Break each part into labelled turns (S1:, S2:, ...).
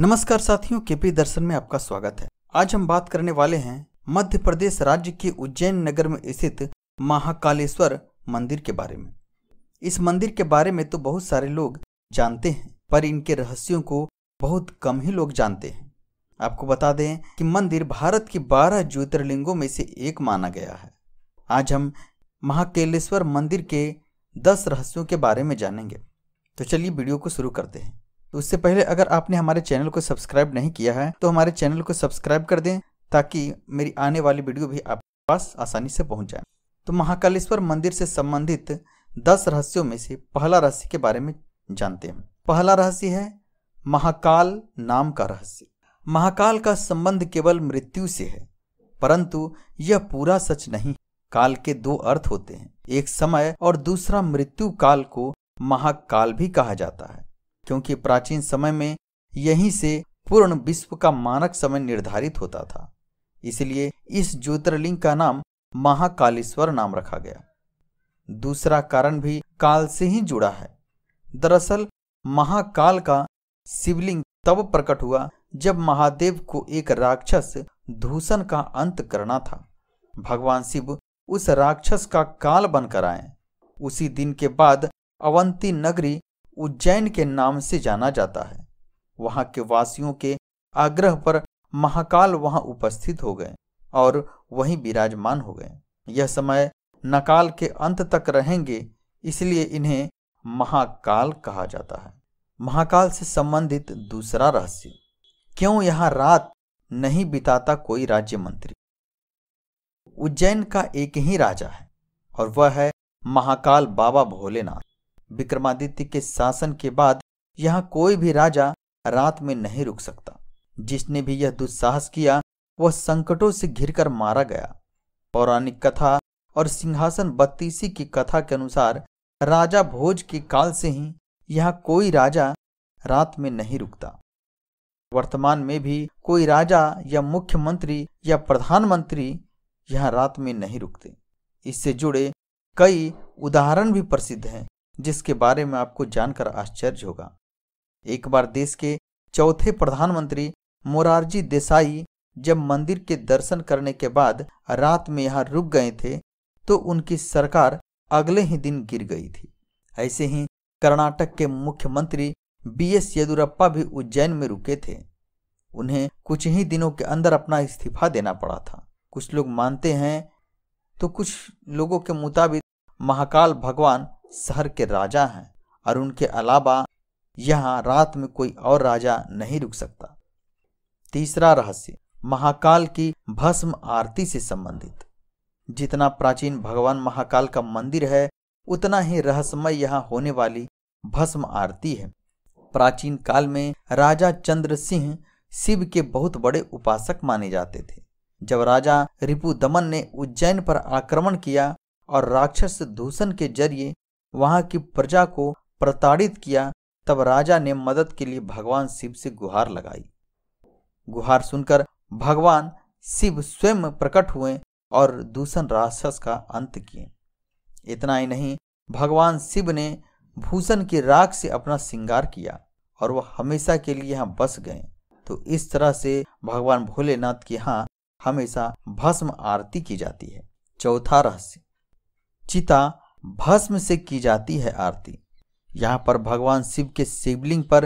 S1: नमस्कार साथियों केपी दर्शन में आपका स्वागत है आज हम बात करने वाले हैं मध्य प्रदेश राज्य के उज्जैन नगर में स्थित महाकालेश्वर मंदिर के बारे में इस मंदिर के बारे में तो बहुत सारे लोग जानते हैं पर इनके रहस्यों को बहुत कम ही लोग जानते हैं आपको बता दें कि मंदिर भारत के 12 ज्योतिर्लिंगों में से एक माना गया है आज हम महाकालेश्वर मंदिर के 10 रहस्यों के बारे में जानेंगे तो चलिए वीडियो को शुरू करते हैं तो उससे पहले अगर आपने हमारे चैनल को सब्सक्राइब नहीं किया है तो हमारे चैनल को सब्सक्राइब कर दें ताकि मेरी आने वाली वीडियो भी आपके पास आसानी से पहुंच जाए तो महाकालेश्वर मंदिर से संबंधित दस रहस्यों में से पहला रहस्य के बारे में जानते हैं पहला रहस्य है महाकाल नाम का रहस्य महाकाल का संबंध केवल मृत्यु से है परंतु यह पूरा सच नहीं काल के दो अर्थ होते हैं एक समय और दूसरा मृत्यु काल को महाकाल भी कहा जाता है क्योंकि प्राचीन समय में यहीं से पूर्ण विश्व का मानक समय निर्धारित होता था इसलिए इस ज्योतिर्लिंग का नाम महाकालेश्वर नाम रखा गया दूसरा कारण भी काल से ही जुड़ा है दरअसल महाकाल का शिवलिंग तब प्रकट हुआ जब महादेव को एक राक्षस धूषण का अंत करना था भगवान शिव उस राक्षस का काल बनकर आए उसी दिन के बाद अवंती नगरी उज्जैन के नाम से जाना जाता है वहां के वासियों के आग्रह पर महाकाल वहां उपस्थित हो गए और वहीं विराजमान हो गए यह समय नकाल के अंत तक रहेंगे इसलिए इन्हें महाकाल कहा जाता है महाकाल से संबंधित दूसरा रहस्य क्यों यहां रात नहीं बिताता कोई राज्य मंत्री उज्जैन का एक ही राजा है और वह है महाकाल बाबा भोलेनाथ विक्रमादित्य के शासन के बाद यहाँ कोई भी राजा रात में नहीं रुक सकता जिसने भी यह दुस्साहस किया वह संकटों से घिरकर मारा गया पौराणिक कथा और सिंहासन बत्तीसी की कथा के अनुसार राजा भोज के काल से ही यहाँ कोई राजा रात में नहीं रुकता वर्तमान में भी कोई राजा या मुख्यमंत्री या प्रधानमंत्री यहाँ रात में नहीं रुकते इससे जुड़े कई उदाहरण भी प्रसिद्ध हैं जिसके बारे में आपको जानकर आश्चर्य होगा एक बार देश के चौथे प्रधानमंत्री मोरारजी देसाई जब मंदिर के दर्शन करने के बाद रात में यहाँ रुक गए थे तो उनकी सरकार अगले ही दिन गिर गई थी ऐसे ही कर्नाटक के मुख्यमंत्री बी एस येदुरप्पा भी उज्जैन में रुके थे उन्हें कुछ ही दिनों के अंदर अपना इस्तीफा देना पड़ा था कुछ लोग मानते हैं तो कुछ लोगों के मुताबिक महाकाल भगवान शहर के राजा हैं और उनके अलावा यहाँ रात में कोई और राजा नहीं रुक सकता तीसरा रहस्य महाकाल की भस्म आरती से संबंधित जितना प्राचीन भगवान महाकाल का मंदिर है उतना ही रहस्यमय यहाँ होने वाली भस्म आरती है प्राचीन काल में राजा चंद्र सिंह शिव के बहुत बड़े उपासक माने जाते थे जब राजा रिपु दमन ने उज्जैन पर आक्रमण किया और राक्षस दूषण के जरिए वहां की प्रजा को प्रताड़ित किया तब राजा ने मदद के लिए भगवान शिव से गुहार लगाई गुहार सुनकर भगवान शिव स्वयं प्रकट हुए और दूषण राक्षस का अंत किए इतना ही नहीं भगवान शिव ने भूषण की राख से अपना श्रृंगार किया और वह हमेशा के लिए यहाँ बस गए तो इस तरह से भगवान भोलेनाथ के यहाँ हमेशा भस्म आरती की जाती है चौथा रहस्य चिता भस्म से की जाती है आरती यहाँ पर भगवान शिव के शिवलिंग पर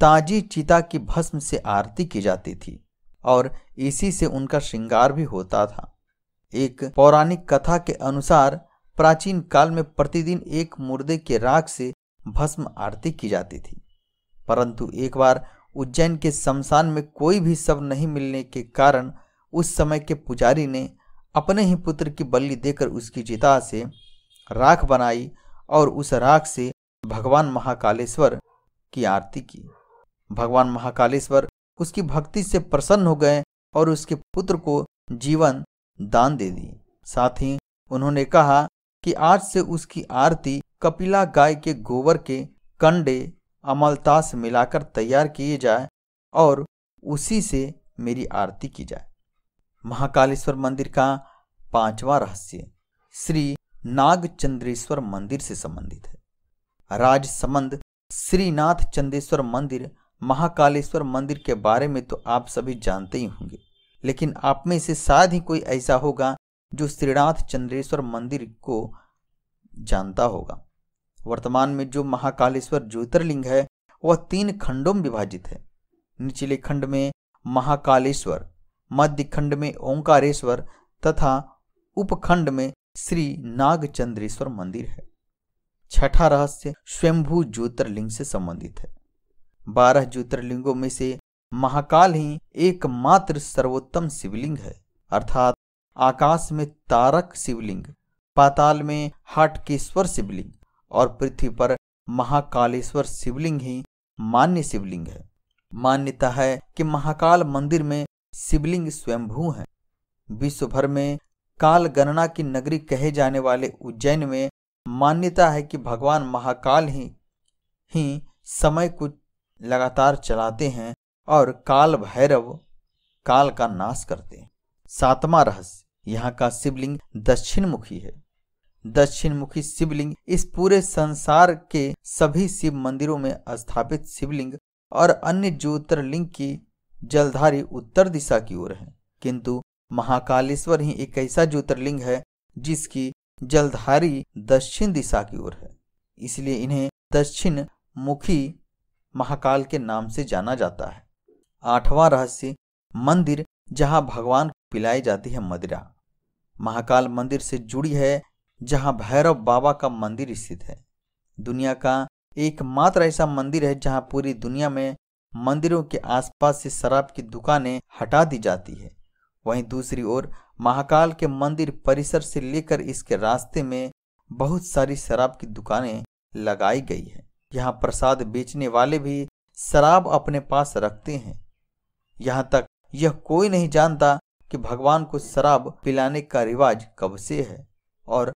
S1: ताजी चिता की भस्म से आरती की जाती थी और इसी से उनका श्रृंगार भी होता था एक पौराणिक कथा के अनुसार प्राचीन काल में प्रतिदिन एक मुर्दे के राख से भस्म आरती की जाती थी परंतु एक बार उज्जैन के शमशान में कोई भी शव नहीं मिलने के कारण उस समय के पुजारी ने अपने ही पुत्र की बलि देकर उसकी चिता से राख बनाई और उस राख से भगवान महाकालेश्वर की आरती की भगवान महाकालेश्वर उसकी भक्ति से प्रसन्न हो गए और उसके पुत्र को जीवन दान दे दी साथ ही उन्होंने कहा कि आज से उसकी आरती कपिला गाय के गोबर के कंडे अमलतास मिलाकर तैयार किए जाए और उसी से मेरी आरती की जाए महाकालेश्वर मंदिर का पांचवा रहस्य श्री नागचंद्रेश्वर मंदिर से संबंधित है राजसमंद श्रीनाथ चंदेश्वर मंदिर महाकालेश्वर मंदिर के बारे में तो आप सभी जानते ही होंगे लेकिन आप में से शायद ही कोई ऐसा होगा जो श्रीनाथ चंद्रेश्वर मंदिर को जानता होगा वर्तमान में जो महाकालेश्वर ज्योतिर्लिंग है वह तीन खंडों में विभाजित है निचले खंड में महाकालेश्वर मध्य खंड में ओंकारेश्वर तथा उपखंड में श्री नागचंद्रेश्वर मंदिर है छठा रहस्य स्वयंभू ज्योतिर्लिंग से संबंधित है बारह ज्योतिर्लिंगों में से महाकाल ही एकमात्र सर्वोत्तम शिवलिंग है अर्थात आकाश में तारक शिवलिंग पाताल में हाटकेश्वर शिवलिंग और पृथ्वी पर महाकालेश्वर शिवलिंग ही मान्य शिवलिंग है मान्यता है कि महाकाल मंदिर में शिवलिंग स्वयंभू है विश्वभर में काल गणना की नगरी कहे जाने वाले उज्जैन में मान्यता है कि भगवान महाकाल ही ही समय को लगातार चलाते हैं और काल भैरव काल का नाश करते हैं सातवा रहस्य यहाँ का शिवलिंग दक्षिण मुखी है दक्षिण मुखी शिवलिंग इस पूरे संसार के सभी शिव मंदिरों में स्थापित शिवलिंग और अन्य ज्योतिर्लिंग की जलधारी उत्तर दिशा की ओर है किंतु महाकालेश्वर ही एक ऐसा ज्योतिर्लिंग है जिसकी जलधारी दक्षिण दिशा की ओर है इसलिए इन्हें दक्षिण मुखी महाकाल के नाम से जाना जाता है आठवां रहस्य मंदिर जहां भगवान पिलाई जाती है मदिरा महाकाल मंदिर से जुड़ी है जहां भैरव बाबा का मंदिर स्थित है दुनिया का एकमात्र ऐसा मंदिर है जहां पूरी दुनिया में मंदिरों के आसपास से शराब की दुकानें हटा दी जाती है वहीं दूसरी ओर महाकाल के मंदिर परिसर से लेकर इसके रास्ते में बहुत सारी शराब की दुकानें लगाई गई है यहाँ प्रसाद बेचने वाले भी शराब अपने पास रखते हैं यहाँ तक यह कोई नहीं जानता कि भगवान को शराब पिलाने का रिवाज कब से है और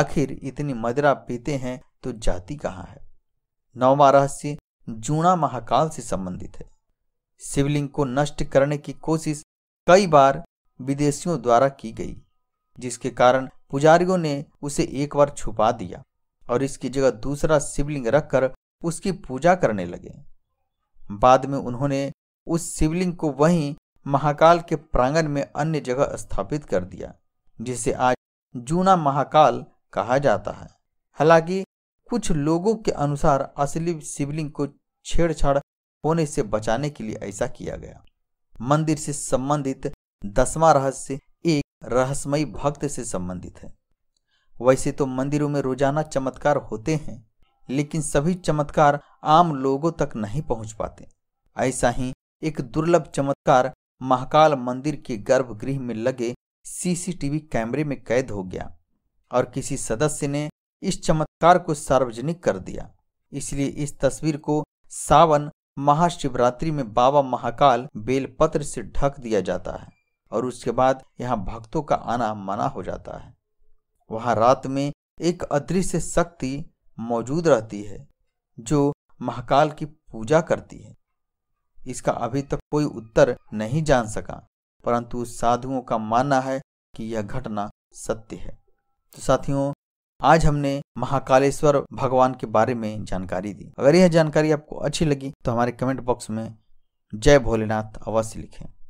S1: आखिर इतनी मदिरा पीते हैं तो जाति कहाँ है नौवा रहस्य जूणा महाकाल से संबंधित है शिवलिंग को नष्ट करने की कोशिश कई बार विदेशियों द्वारा की गई जिसके कारण पुजारियों ने उसे एक बार छुपा दिया और इसकी जगह दूसरा शिवलिंग रखकर उसकी पूजा करने लगे बाद में उन्होंने उस शिवलिंग को वहीं महाकाल के प्रांगण में अन्य जगह स्थापित कर दिया जिसे आज जूना महाकाल कहा जाता है हालांकि कुछ लोगों के अनुसार असली शिवलिंग को छेड़छाड़ होने से बचाने के लिए ऐसा किया गया मंदिर से संबंधित दसवां रहस्य एक रहस्यमयी भक्त से संबंधित है वैसे तो मंदिरों में रोजाना चमत्कार होते हैं लेकिन सभी चमत्कार आम लोगों तक नहीं पहुंच पाते ऐसा ही एक दुर्लभ चमत्कार महाकाल मंदिर के गर्भगृह में लगे सीसीटीवी कैमरे में कैद हो गया और किसी सदस्य ने इस चमत्कार को सार्वजनिक कर दिया इसलिए इस तस्वीर को सावन महाशिवरात्रि में बाबा महाकाल बेलपत्र से ढक दिया जाता है और उसके बाद यहाँ भक्तों का आना मना हो जाता है वहां रात में एक अदृश्य शक्ति मौजूद रहती है जो महाकाल की पूजा करती है इसका अभी तक कोई उत्तर नहीं जान सका परंतु साधुओं का मानना है कि यह घटना सत्य है तो साथियों आज हमने महाकालेश्वर भगवान के बारे में जानकारी दी अगर यह जानकारी आपको अच्छी लगी तो हमारे कमेंट बॉक्स में जय भोलेनाथ अवश्य लिखें